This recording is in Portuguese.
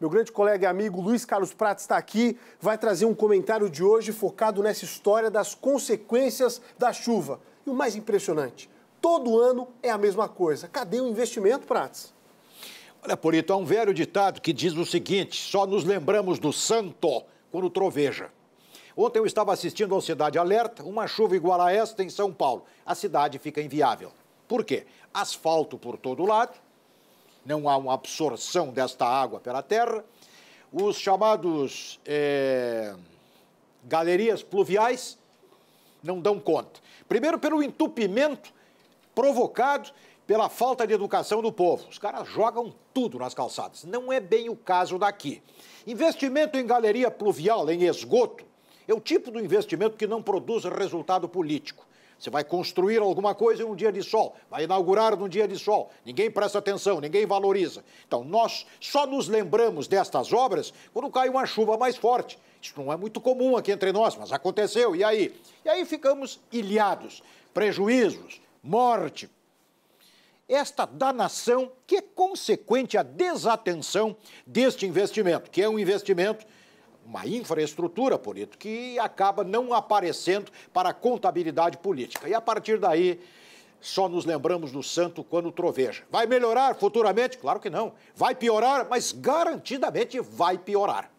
Meu grande colega e amigo Luiz Carlos Prats está aqui, vai trazer um comentário de hoje focado nessa história das consequências da chuva. E o mais impressionante, todo ano é a mesma coisa. Cadê o investimento, Prats? Olha, Polito, há um velho ditado que diz o seguinte: só nos lembramos do santo quando troveja. Ontem eu estava assistindo ao Cidade Alerta, uma chuva igual a esta em São Paulo. A cidade fica inviável. Por quê? Asfalto por todo lado, não há uma absorção desta água pela terra. Os chamados é, galerias pluviais não dão conta. Primeiro, pelo entupimento provocado pela falta de educação do povo. Os caras jogam tudo nas calçadas. Não é bem o caso daqui. Investimento em galeria pluvial, em esgoto, é o tipo do investimento que não produz resultado político. Você vai construir alguma coisa em um dia de sol, vai inaugurar num dia de sol. Ninguém presta atenção, ninguém valoriza. Então, nós só nos lembramos destas obras quando cai uma chuva mais forte. Isso não é muito comum aqui entre nós, mas aconteceu. E aí? E aí ficamos ilhados. Prejuízos, morte, esta danação que é consequente à desatenção deste investimento, que é um investimento uma infraestrutura, por isso que acaba não aparecendo para a contabilidade política. E a partir daí, só nos lembramos do santo quando troveja. Vai melhorar futuramente? Claro que não. Vai piorar, mas garantidamente vai piorar.